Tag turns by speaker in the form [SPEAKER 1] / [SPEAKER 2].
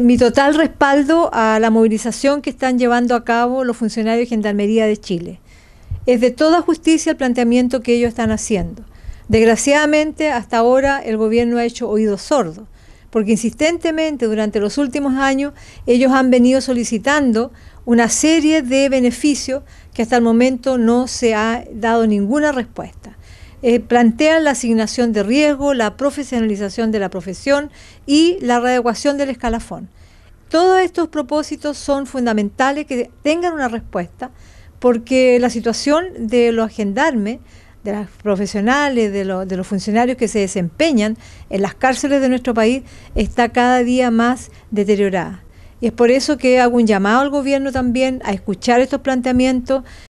[SPEAKER 1] Mi total respaldo a la movilización que están llevando a cabo los funcionarios de Gendarmería de Chile. Es de toda justicia el planteamiento que ellos están haciendo. Desgraciadamente, hasta ahora el gobierno ha hecho oídos sordos, porque insistentemente durante los últimos años ellos han venido solicitando una serie de beneficios que hasta el momento no se ha dado ninguna respuesta. Eh, plantean la asignación de riesgo, la profesionalización de la profesión y la readecuación del escalafón. Todos estos propósitos son fundamentales que tengan una respuesta, porque la situación de los gendarmes, de los profesionales, de los funcionarios que se desempeñan en las cárceles de nuestro país está cada día más deteriorada. Y es por eso que hago un llamado al gobierno también a escuchar estos planteamientos